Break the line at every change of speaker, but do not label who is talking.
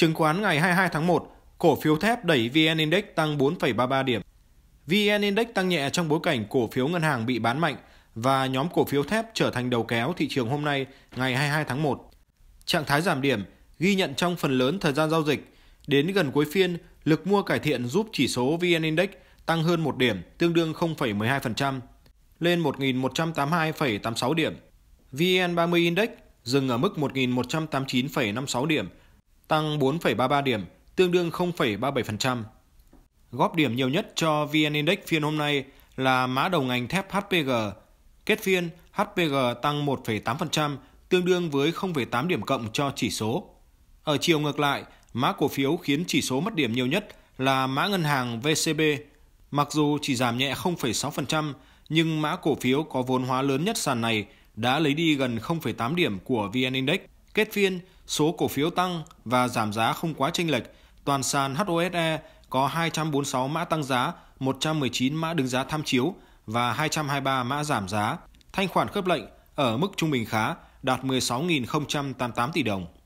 Chứng khoán ngày 22 tháng 1, cổ phiếu thép đẩy VN Index tăng 4,33 điểm. VN Index tăng nhẹ trong bối cảnh cổ phiếu ngân hàng bị bán mạnh và nhóm cổ phiếu thép trở thành đầu kéo thị trường hôm nay ngày 22 tháng 1. Trạng thái giảm điểm ghi nhận trong phần lớn thời gian giao dịch. Đến gần cuối phiên, lực mua cải thiện giúp chỉ số VN Index tăng hơn 1 điểm, tương đương 0,12%, lên 1.182,86 điểm. VN30 Index dừng ở mức 1.189,56 điểm, tăng 4,33 điểm, tương đương 0,37%. Góp điểm nhiều nhất cho VN Index phiên hôm nay là mã đầu ngành thép HPG. Kết phiên, HPG tăng 1,8%, tương đương với 0,8 điểm cộng cho chỉ số. Ở chiều ngược lại, mã cổ phiếu khiến chỉ số mất điểm nhiều nhất là mã ngân hàng VCB. Mặc dù chỉ giảm nhẹ 0,6%, nhưng mã cổ phiếu có vốn hóa lớn nhất sàn này đã lấy đi gần 0,8 điểm của VN Index. Kết phiên, số cổ phiếu tăng và giảm giá không quá chênh lệch, toàn sàn HOSE có 246 mã tăng giá, 119 mã đứng giá tham chiếu và 223 mã giảm giá. Thanh khoản khớp lệnh ở mức trung bình khá, đạt 16.088 tỷ đồng.